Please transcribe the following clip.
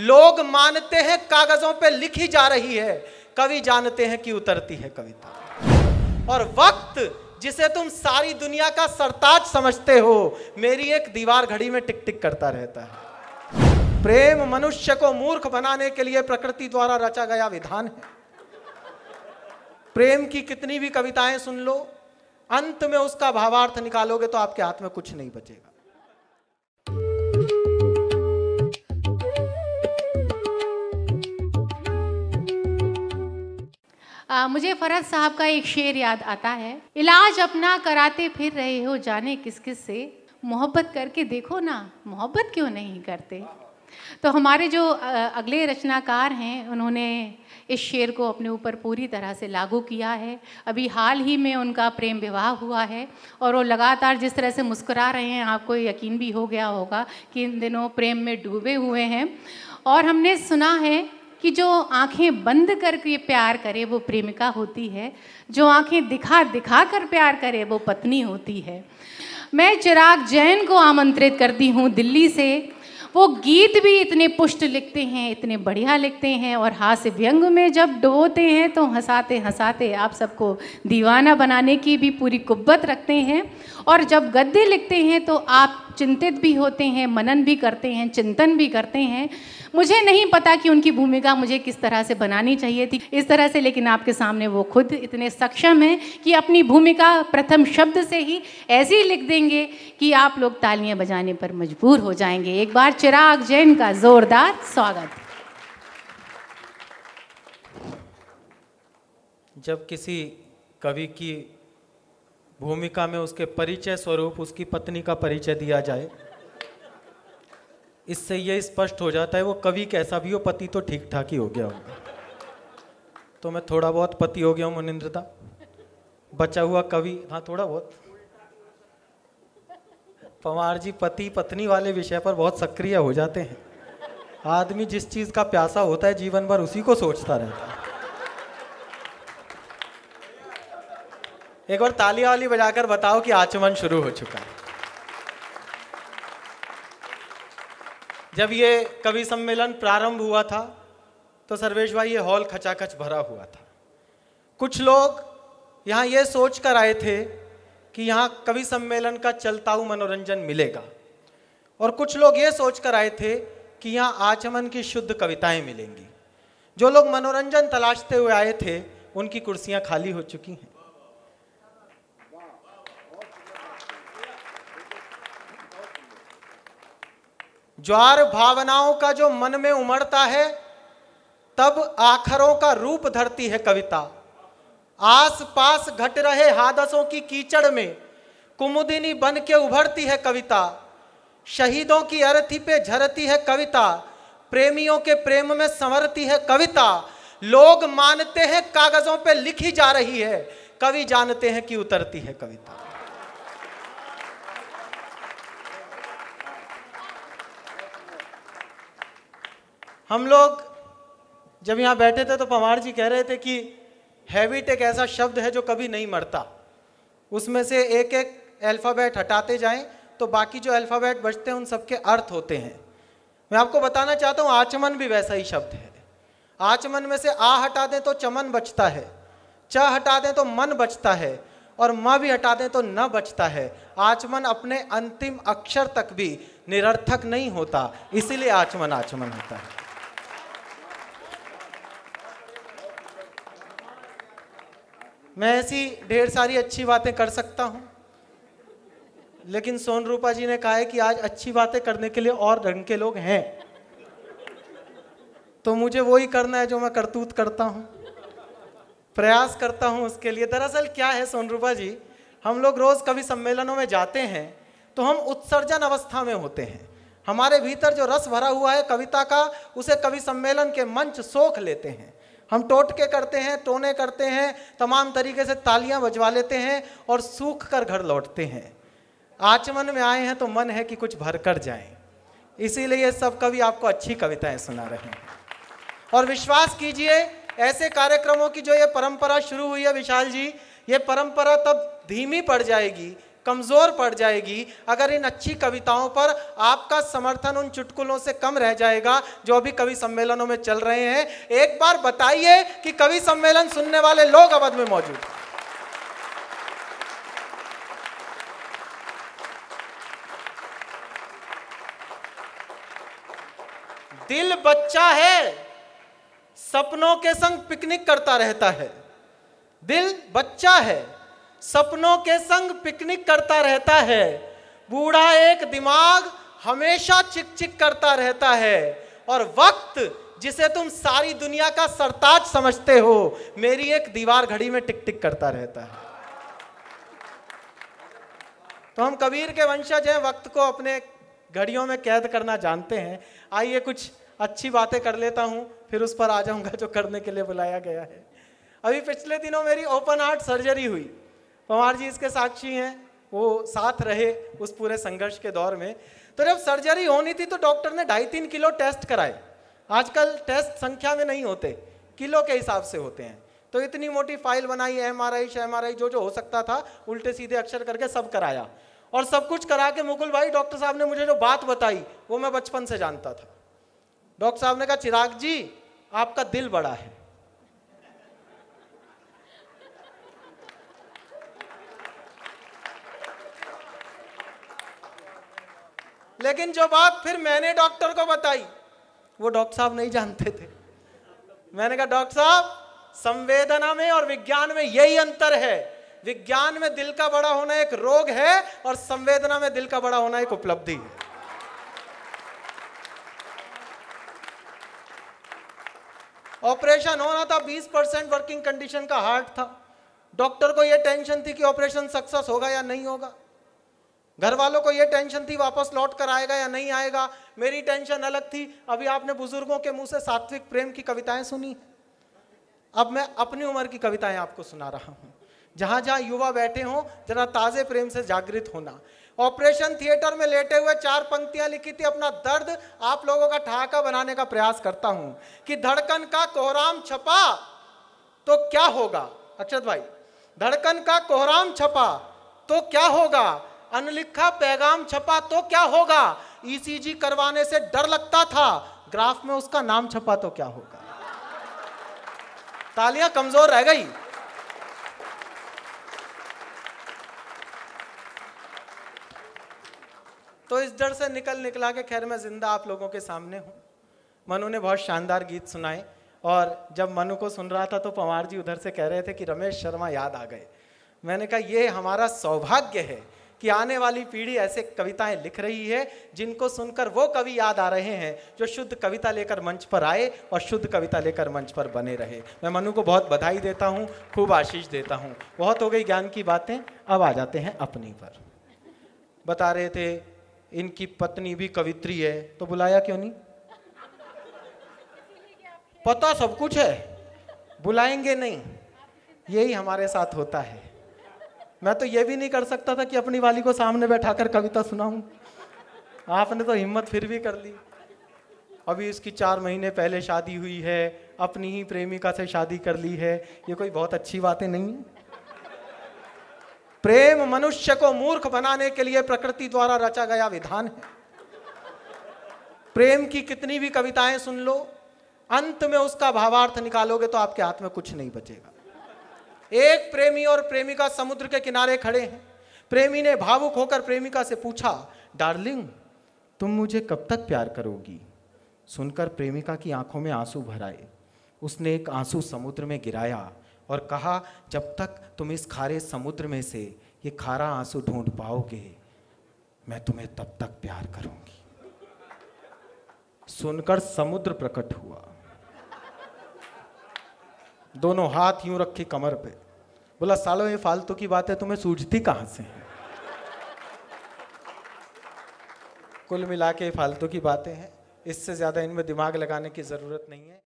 लोग मानते हैं कागजों पे लिखी जा रही है कवि जानते हैं कि उतरती है कविता और वक्त जिसे तुम सारी दुनिया का सरताज समझते हो मेरी एक दीवार घड़ी में टिक टिक करता रहता है प्रेम मनुष्य को मूर्ख बनाने के लिए प्रकृति द्वारा रचा गया विधान है प्रेम की कितनी भी कविताएं सुन लो अंत में उसका भावार्थ निकालोगे तो आपके हाथ में कुछ नहीं बचेगा आ, मुझे फरहत साहब का एक शेर याद आता है इलाज अपना कराते फिर रहे हो जाने किस किस से मोहब्बत करके देखो ना मोहब्बत क्यों नहीं करते तो हमारे जो अगले रचनाकार हैं उन्होंने इस शेर को अपने ऊपर पूरी तरह से लागू किया है अभी हाल ही में उनका प्रेम विवाह हुआ है और वो लगातार जिस तरह से मुस्कुरा रहे हैं आपको यकीन भी हो गया होगा कि इन दिनों प्रेम में डूबे हुए हैं और हमने सुना है कि जो आंखें बंद करके प्यार करे वो प्रेमिका होती है जो आंखें दिखा दिखा कर प्यार करे वो पत्नी होती है मैं चिराग जैन को आमंत्रित करती हूँ दिल्ली से वो गीत भी इतने पुष्ट लिखते हैं इतने बढ़िया लिखते हैं और हास्य व्यंग में जब डोते हैं तो हंसाते हंसाते आप सबको दीवाना बनाने की भी पूरी कुब्बत रखते हैं और जब गद्य लिखते हैं तो आप चिंतित भी होते हैं मनन भी करते हैं चिंतन भी करते हैं मुझे नहीं पता कि उनकी भूमिका मुझे किस तरह से बनानी चाहिए थी इस तरह से लेकिन आपके सामने वो खुद इतने सक्षम हैं कि अपनी भूमिका प्रथम शब्द से ही ऐसी लिख देंगे कि आप लोग तालियां बजाने पर मजबूर हो जाएंगे एक बार चिराग जैन का जोरदार स्वागत जब किसी कवि की भूमिका में उसके परिचय स्वरूप उसकी पत्नी का परिचय दिया जाए इससे यह स्पष्ट हो जाता है वो कवि कैसा भी हो पति तो ठीक ठाक ही हो गया होगा तो मैं थोड़ा बहुत पति हो गया हूँ मनिंद्रता बचा हुआ कवि हाँ थोड़ा बहुत पवार जी पति पत्नी वाले विषय पर बहुत सक्रिय हो जाते हैं आदमी जिस चीज़ का प्यासा होता है जीवन भर उसी को सोचता रहता है एक बार ताली वाली बजाकर बताओ कि आचमन शुरू हो चुका है जब ये कवि सम्मेलन प्रारंभ हुआ था तो सर्वेश भाई ये हॉल खचाखच भरा हुआ था कुछ लोग यहां ये सोच कर आए थे कि यहाँ कवि सम्मेलन का चलता हुआ मनोरंजन मिलेगा और कुछ लोग ये सोच कर आए थे कि यहाँ आचमन की शुद्ध कविताएं मिलेंगी जो लोग मनोरंजन तलाशते हुए आए थे उनकी कुर्सियां खाली हो चुकी हैं ज्वार भावनाओं का जो मन में उमड़ता है तब आखरों का रूप धरती है कविता आस पास घट रहे हादसों की कीचड़ में कुमुदिनी बन के उभरती है कविता शहीदों की अर्थी पे झरती है कविता प्रेमियों के प्रेम में संवरती है कविता लोग मानते हैं कागजों पे लिखी जा रही है कवि जानते हैं कि उतरती है कविता हम लोग जब यहां बैठे थे तो पवार जी कह रहे थे कि हैबिट एक ऐसा शब्द है जो कभी नहीं मरता उसमें से एक एक अल्फ़ाबेट हटाते जाएं तो बाकी जो अल्फ़ाबेट बचते हैं उन सबके अर्थ होते हैं मैं आपको बताना चाहता हूँ आचमन भी वैसा ही शब्द है आचमन में से आ हटा दें तो चमन बचता है च हटा दें तो मन बचता है और म भी हटा दें तो न बचता है आचमन अपने अंतिम अक्षर तक भी निरर्थक नहीं होता इसीलिए आचमन आचमन होता है मैं ऐसी ढेर सारी अच्छी बातें कर सकता हूँ लेकिन सोन रूपा जी ने कहा है कि आज अच्छी बातें करने के लिए और ढंग के लोग हैं तो मुझे वो ही करना है जो मैं करतूत करता हूँ प्रयास करता हूँ उसके लिए दरअसल क्या है सोन रूपा जी हम लोग रोज़ कभी सम्मेलनों में जाते हैं तो हम उत्सर्जन अवस्था में होते हैं हमारे भीतर जो रस भरा हुआ है कविता का उसे कवि सम्मेलन के मंच सोख लेते हैं हम टोटके करते हैं टोने करते हैं तमाम तरीके से तालियां बजवा लेते हैं और सूख कर घर लौटते हैं आचमन में आए हैं तो मन है कि कुछ भर कर जाएं इसीलिए सब कवि आपको अच्छी कविताएं सुना रहे हैं और विश्वास कीजिए ऐसे कार्यक्रमों की जो ये परंपरा शुरू हुई है विशाल जी ये परंपरा तब धीमी पड़ जाएगी कमज़ोर पड़ जाएगी अगर इन अच्छी कविताओं पर आपका समर्थन उन चुटकुलों से कम रह जाएगा जो अभी कवि सम्मेलनों में चल रहे हैं एक बार बताइए कि कवि सम्मेलन सुनने वाले लोग अवध में मौजूद दिल बच्चा है सपनों के संग पिकनिक करता रहता है दिल बच्चा है सपनों के संग पिकनिक करता रहता है बूढ़ा एक दिमाग हमेशा चिक चिक करता रहता है और वक्त जिसे तुम सारी दुनिया का सरताज समझते हो मेरी एक दीवार घड़ी में टिक टिक करता रहता है तो हम कबीर के वंशज हैं वक्त को अपने घड़ियों में कैद करना जानते हैं आइए कुछ अच्छी बातें कर लेता हूं फिर उस पर आ जाऊंगा जो करने के लिए बुलाया गया है अभी पिछले दिनों मेरी ओपन हार्ट सर्जरी हुई पवार जी इसके साक्षी हैं वो साथ रहे उस पूरे संघर्ष के दौर में तो जब सर्जरी होनी थी तो डॉक्टर ने ढाई तीन किलो टेस्ट कराए आजकल टेस्ट संख्या में नहीं होते किलो के हिसाब से होते हैं तो इतनी मोटी फाइल बनाई M R I shame R I जो जो हो सकता था उल्टे सीधे अक्षर करके सब कराया और सब कुछ करा के मुकुल भाई डॉक्टर साहब ने मुझे जो बात बताई वो मैं बचपन से जानता था डॉक्टर साहब ने कहा चिराग जी आपका दिल बड़ा है लेकिन जो बात फिर मैंने डॉक्टर को बताई वो डॉक्टर साहब नहीं जानते थे मैंने कहा डॉक्टर साहब संवेदना में और विज्ञान में यही अंतर है विज्ञान में दिल का बड़ा होना एक रोग है और संवेदना में दिल का बड़ा होना एक उपलब्धि है ऑपरेशन होना था 20 परसेंट वर्किंग कंडीशन का हार्ट था डॉक्टर को यह टेंशन थी कि ऑपरेशन सक्सेस होगा या नहीं होगा घर वालों को ये टेंशन थी वापस लौट कर आएगा या नहीं आएगा मेरी टेंशन अलग थी अभी आपने बुजुर्गों के मुंह से सात्विक प्रेम की कविताएं सुनी अब मैं अपनी उम्र की कविताएं आपको सुना रहा हूं जहां जहां युवा बैठे हों जरा ताजे प्रेम से जागृत होना ऑपरेशन थिएटर में लेटे हुए चार पंक्तियां लिखी थी अपना दर्द आप लोगों का ठहाका बनाने का प्रयास करता हूं कि धड़कन का कोहराम छपा तो क्या होगा अक्षत भाई धड़कन का कोहराम छपा तो क्या होगा अनलिखा पैगाम छपा तो क्या होगा ईसीजी e करवाने से डर लगता था ग्राफ में उसका नाम छपा तो क्या होगा तालियां कमजोर रह गई तो इस डर से निकल निकला के खैर मैं जिंदा आप लोगों के सामने हूं मनु ने बहुत शानदार गीत सुनाए और जब मनु को सुन रहा था तो पवार जी उधर से कह रहे थे कि रमेश शर्मा याद आ गए मैंने कहा ये हमारा सौभाग्य है कि आने वाली पीढ़ी ऐसे कविताएं लिख रही है जिनको सुनकर वो कवि याद आ रहे हैं जो शुद्ध कविता लेकर मंच पर आए और शुद्ध कविता लेकर मंच पर बने रहे मैं मनु को बहुत बधाई देता हूँ खूब आशीष देता हूँ बहुत हो गई ज्ञान की बातें अब आ जाते हैं अपनी पर बता रहे थे इनकी पत्नी भी कवित्री है तो बुलाया क्यों नहीं पता सब कुछ है बुलाएंगे नहीं यही हमारे साथ होता है मैं तो ये भी नहीं कर सकता था कि अपनी वाली को सामने बैठा कर कविता सुनाऊं आपने तो हिम्मत फिर भी कर ली अभी इसकी चार महीने पहले शादी हुई है अपनी ही प्रेमिका से शादी कर ली है ये कोई बहुत अच्छी बातें नहीं प्रेम मनुष्य को मूर्ख बनाने के लिए प्रकृति द्वारा रचा गया विधान है प्रेम की कितनी भी कविताएं सुन लो अंत में उसका भावार्थ निकालोगे तो आपके हाथ में कुछ नहीं बचेगा एक प्रेमी और प्रेमिका समुद्र के किनारे खड़े हैं प्रेमी ने भावुक होकर प्रेमिका से पूछा डार्लिंग तुम मुझे कब तक प्यार करोगी सुनकर प्रेमिका की आंखों में आंसू भराए उसने एक आंसू समुद्र में गिराया और कहा जब तक तुम इस खारे समुद्र में से ये खारा आंसू ढूंढ पाओगे मैं तुम्हें तब तक प्यार करूंगी सुनकर समुद्र प्रकट हुआ दोनों हाथ यूं रखे कमर पे बोला सालो ये फालतू की बात है तुम्हें सूझती कहाँ से कुल मिला के फालतू की बातें हैं इससे ज़्यादा इनमें दिमाग लगाने की ज़रूरत नहीं है